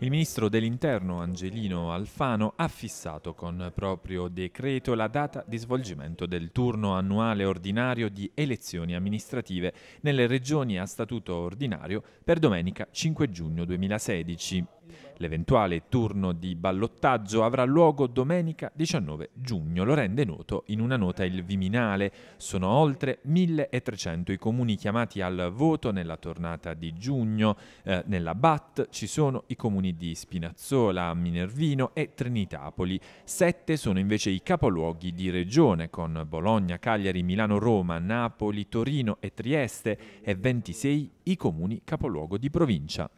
Il ministro dell'Interno Angelino Alfano ha fissato con proprio decreto la data di svolgimento del turno annuale ordinario di elezioni amministrative nelle regioni a statuto ordinario per domenica 5 giugno 2016. L'eventuale turno di ballottaggio avrà luogo domenica 19 giugno, lo rende noto in una nota il Viminale. Sono oltre 1300 i comuni chiamati al voto nella tornata di giugno. Eh, nella BAT ci sono i comuni di Spinazzola, Minervino e Trinitapoli. Sette sono invece i capoluoghi di regione con Bologna, Cagliari, Milano, Roma, Napoli, Torino e Trieste e 26 i comuni capoluogo di provincia.